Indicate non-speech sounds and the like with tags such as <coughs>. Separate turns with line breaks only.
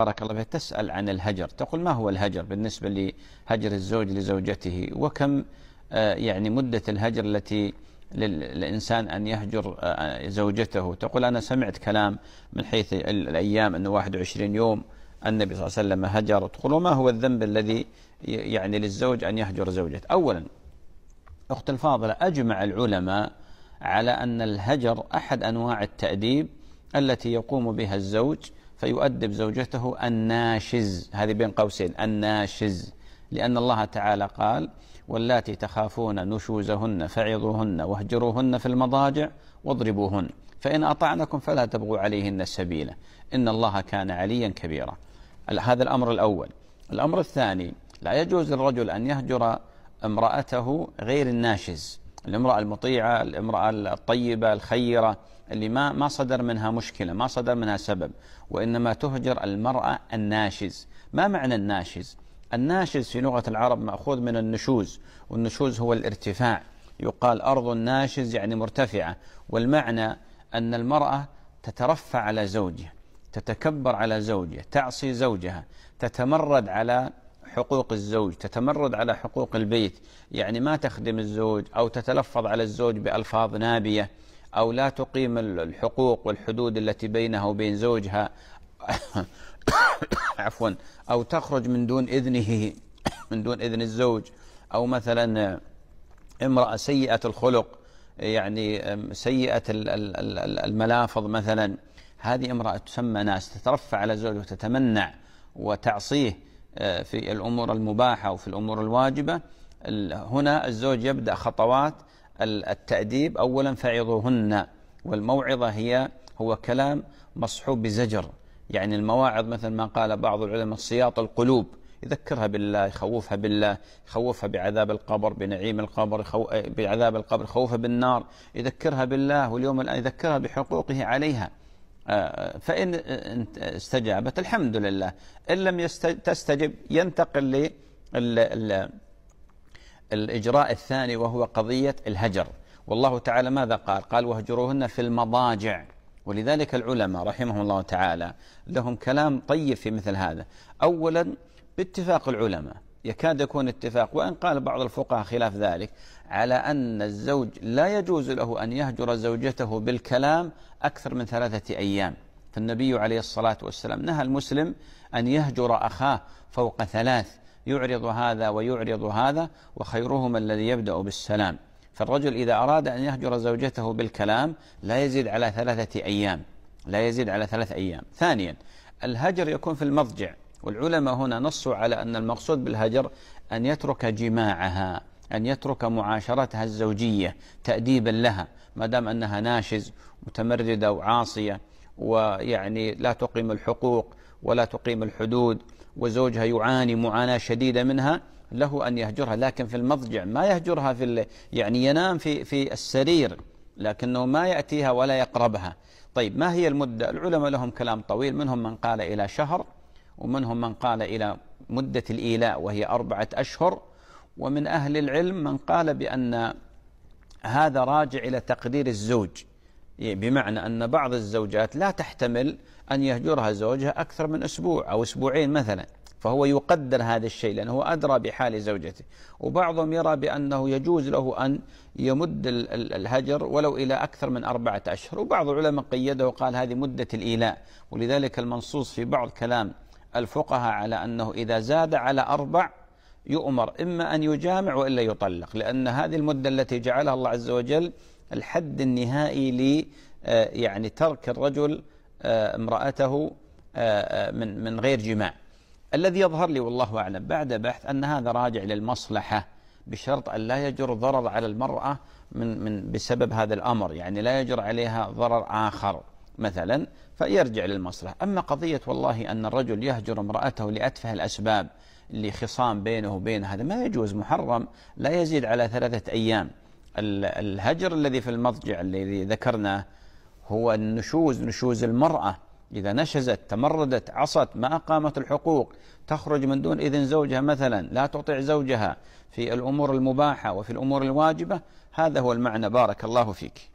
بارك الله فيك تسأل عن الهجر تقول ما هو الهجر بالنسبة لهجر الزوج لزوجته وكم آه، يعني مدة الهجر التي للإنسان أن يهجر آه، زوجته تقول أنا سمعت كلام من حيث الأيام أنه 21 يوم النبي صلى الله عليه وسلم هجر تقول وما هو الذنب الذي يعني للزوج أن يهجر زوجته أولا أخت الفاضلة أجمع العلماء على أن الهجر أحد أنواع التأديب التي يقوم بها الزوج فيؤدب زوجته الناشز هذه بين قوسين الناشز لأن الله تعالى قال واللاتي تخافون نشوزهن فعظوهن واهجروهن في المضاجع واضربوهن فإن أطعنكم فلا تبغوا عليهن سبيلا إن الله كان عليا كبيرا هذا الأمر الأول الأمر الثاني لا يجوز للرجل أن يهجر امرأته غير الناشز الامرأة المطيعة الامرأة الطيبة الخيرة اللي ما ما صدر منها مشكلة ما صدر منها سبب وإنما تهجر المرأة الناشز ما معنى الناشز؟ الناشز في لغة العرب مأخوذ من النشوز والنشوز هو الارتفاع يقال أرض الناشز يعني مرتفعة والمعنى أن المرأة تترفع على زوجها تتكبر على زوجها تعصي زوجها تتمرد على حقوق الزوج تتمرد على حقوق البيت يعني ما تخدم الزوج أو تتلفظ على الزوج بألفاظ نابية أو لا تقيم الحقوق والحدود التي بينها وبين زوجها <coughs> عفوا أو تخرج من دون إذنه <coughs> من دون إذن الزوج أو مثلا امرأة سيئة الخلق يعني سيئة الملافظ مثلا هذه امرأة تسمى ناس تترفع على زوجها وتتمنع وتعصيه آه، في الأمور المباحة وفي الأمور الواجبة هنا الزوج يبدأ خطوات التأديب أولا فعظوهن والموعظة هي هو كلام مصحوب بزجر يعني المواعظ مثل ما قال بعض العلماء سياط القلوب يذكرها بالله يخوفها بالله يخوفها بعذاب القبر بنعيم القبر آه، بعذاب القبر يخوفها بالنار يذكرها بالله واليوم الآن يذكرها بحقوقه عليها آه، فإن استجابت الحمد لله إن لم تستجب ينتقل للإجراء الثاني وهو قضية الهجر والله تعالى ماذا قال قال وهجروهن في المضاجع ولذلك العلماء رحمهم الله تعالى لهم كلام طيب في مثل هذا أولا باتفاق العلماء يكاد يكون اتفاق وإن قال بعض الفقهاء خلاف ذلك على أن الزوج لا يجوز له أن يهجر زوجته بالكلام أكثر من ثلاثة أيام فالنبي عليه الصلاة والسلام نهى المسلم أن يهجر أخاه فوق ثلاث يعرض هذا ويعرض هذا وخيرهما الذي يبدأ بالسلام فالرجل إذا أراد أن يهجر زوجته بالكلام لا يزيد على ثلاثة أيام لا يزيد على ثلاث أيام ثانيا الهجر يكون في المضجع والعلماء هنا نصوا على أن المقصود بالهجر أن يترك جماعها أن يترك معاشرتها الزوجية تأديبا لها ما دام أنها ناشز متمردة وعاصية ويعني لا تقيم الحقوق ولا تقيم الحدود وزوجها يعاني معاناة شديدة منها له أن يهجرها لكن في المضجع ما يهجرها في يعني ينام في في السرير لكنه ما يأتيها ولا يقربها طيب ما هي المدة العلماء لهم كلام طويل منهم من قال إلى شهر ومنهم من قال إلى مدة الإيلاء وهي أربعة أشهر ومن أهل العلم من قال بأن هذا راجع إلى تقدير الزوج بمعنى أن بعض الزوجات لا تحتمل أن يهجرها زوجها أكثر من أسبوع أو أسبوعين مثلا فهو يقدر هذا الشيء لأنه أدرى بحال زوجته وبعضهم يرى بأنه يجوز له أن يمد الهجر ولو إلى أكثر من أربعة أشهر وبعض العلماء قيده وقال هذه مدة الإيلاء ولذلك المنصوص في بعض كلام الفقهاء على أنه إذا زاد على أربع يؤمر إما أن يجامع وإلا يطلق لأن هذه المدة التي جعلها الله عز وجل الحد النهائي ل آه، يعني ترك الرجل آه، امرأته آه، من من غير جماع الذي يظهر لي والله أعلم بعد بحث أن هذا راجع للمصلحة بشرط أن لا يجر ضرر على المرأة من من بسبب هذا الأمر يعني لا يجر عليها ضرر آخر مثلا فيرجع للمصلحة أما قضية والله أن الرجل يهجر امرأته لأتفه الأسباب لخصام بينه وبين هذا ما يجوز محرم لا يزيد على ثلاثة أيام الهجر الذي في المضجع الذي ذكرناه هو النشوز نشوز المرأة إذا نشزت تمردت عصت ما أقامت الحقوق تخرج من دون إذن زوجها مثلا لا تطيع زوجها في الأمور المباحة وفي الأمور الواجبة هذا هو المعنى بارك الله فيك